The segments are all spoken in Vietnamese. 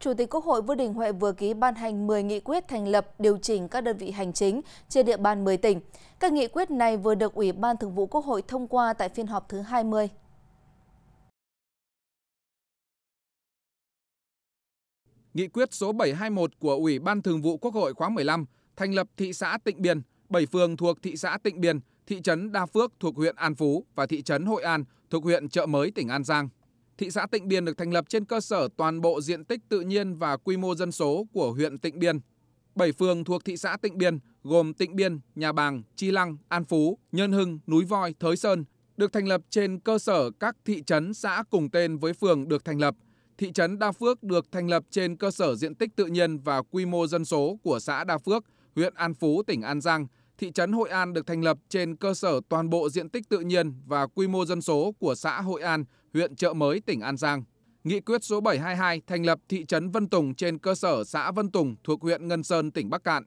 Chủ tịch Quốc hội Vương Đình Huệ vừa ký ban hành 10 nghị quyết thành lập điều chỉnh các đơn vị hành chính trên địa bàn 10 tỉnh. Các nghị quyết này vừa được Ủy ban Thường vụ Quốc hội thông qua tại phiên họp thứ 20. Nghị quyết số 721 của Ủy ban Thường vụ Quốc hội khóa 15 thành lập thị xã Tịnh Biên, 7 phường thuộc thị xã Tịnh Biên, thị trấn Đa Phước thuộc huyện An Phú và thị trấn Hội An thuộc huyện Chợ Mới, tỉnh An Giang. Thị xã Tịnh Biên được thành lập trên cơ sở toàn bộ diện tích tự nhiên và quy mô dân số của huyện Tịnh Biên. Bảy phường thuộc thị xã Tịnh Biên gồm Tịnh Biên, Nhà Bàng, Chi Lăng, An Phú, Nhân Hưng, Núi Voi, Thới Sơn được thành lập trên cơ sở các thị trấn xã cùng tên với phường được thành lập. Thị trấn Đa Phước được thành lập trên cơ sở diện tích tự nhiên và quy mô dân số của xã Đa Phước, huyện An Phú, tỉnh An Giang – thị trấn hội an được thành lập trên cơ sở toàn bộ diện tích tự nhiên và quy mô dân số của xã hội an huyện trợ mới tỉnh an giang nghị quyết số 722 thành lập thị trấn Vân Tùng trên cơ sở xã Vân Tùng thuộc huyện Ngân Sơn, tỉnh Bắc Cạn.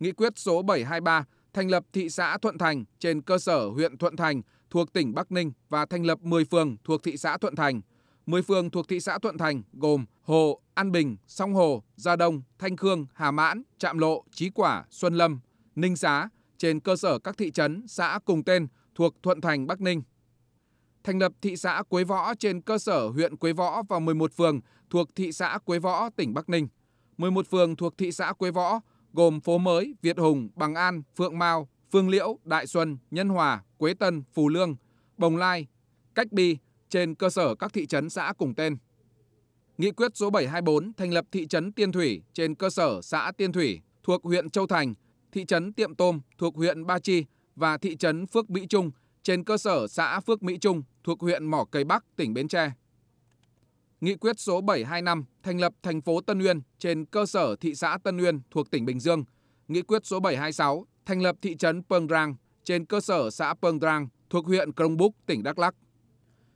Nghị quyết số 723 thành lập thị xã Thuận Thành trên cơ sở huyện Thuận Thành thuộc tỉnh Bắc Ninh và thành lập 10 phường thuộc thị xã Thuận Thành. 10 phường thuộc thị xã Thuận Thành gồm Hồ, An Bình, Song Hồ, Gia Đông, Thanh Khương, Hà Mãn, Trạm Lộ, Chí Quả, Xuân Lâm, Ninh Xá trên cơ sở các thị trấn, xã cùng tên thuộc Thuận Thành, Bắc Ninh. Thành lập thị xã Quế Võ trên cơ sở huyện Quế Võ và 11 phường thuộc thị xã Quế Võ, tỉnh Bắc Ninh. 11 phường thuộc thị xã Quế Võ gồm Phố Mới, Việt Hùng, Bằng An, Phượng Mao, Phương Liễu, Đại Xuân, Nhân Hòa, Quế Tân, Phù Lương, Bồng Lai, Cách Bi trên cơ sở các thị trấn xã cùng tên. Nghị quyết số 724 thành lập thị trấn Tiên Thủy trên cơ sở xã Tiên Thủy thuộc huyện Châu Thành thị trấn Tiệm Tôm thuộc huyện Ba Chi và thị trấn Phước Mỹ Trung trên cơ sở xã Phước Mỹ Trung thuộc huyện Mỏ Cây Bắc, tỉnh Bến Tre. Nghị quyết số 725 thành lập thành phố Tân Uyên trên cơ sở thị xã Tân Uyên thuộc tỉnh Bình Dương. Nghị quyết số 726 thành lập thị trấn pơng Rang trên cơ sở xã pơng Rang thuộc huyện crong Búc, tỉnh Đắk Lắc.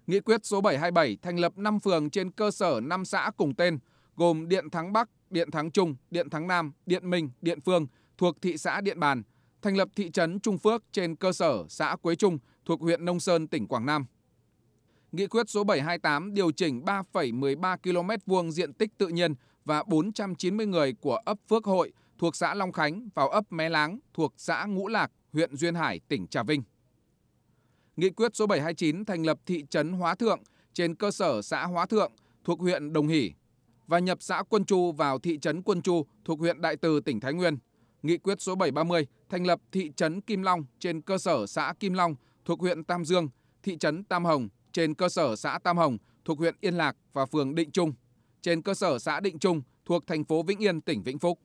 Nghị quyết số 727 thành lập 5 phường trên cơ sở 5 xã cùng tên, gồm Điện Thắng Bắc, Điện Thắng Trung, Điện Thắng Nam, Điện Minh, Điện Phương – thuộc thị xã Điện Bàn, thành lập thị trấn Trung Phước trên cơ sở xã Quế Trung thuộc huyện Nông Sơn, tỉnh Quảng Nam. Nghị quyết số 728 điều chỉnh 3,13 km vuông diện tích tự nhiên và 490 người của ấp Phước Hội thuộc xã Long Khánh vào ấp Mé Láng thuộc xã Ngũ Lạc, huyện Duyên Hải, tỉnh Trà Vinh. Nghị quyết số 729 thành lập thị trấn Hóa Thượng trên cơ sở xã Hóa Thượng thuộc huyện Đồng Hỷ và nhập xã Quân Chu vào thị trấn Quân Chu thuộc huyện Đại Từ, tỉnh Thái Nguyên nghị quyết số bảy trăm ba mươi thành lập thị trấn kim long trên cơ sở xã kim long thuộc huyện tam dương thị trấn tam hồng trên cơ sở xã tam hồng thuộc huyện yên lạc và phường định trung trên cơ sở xã định trung thuộc thành phố vĩnh yên tỉnh vĩnh phúc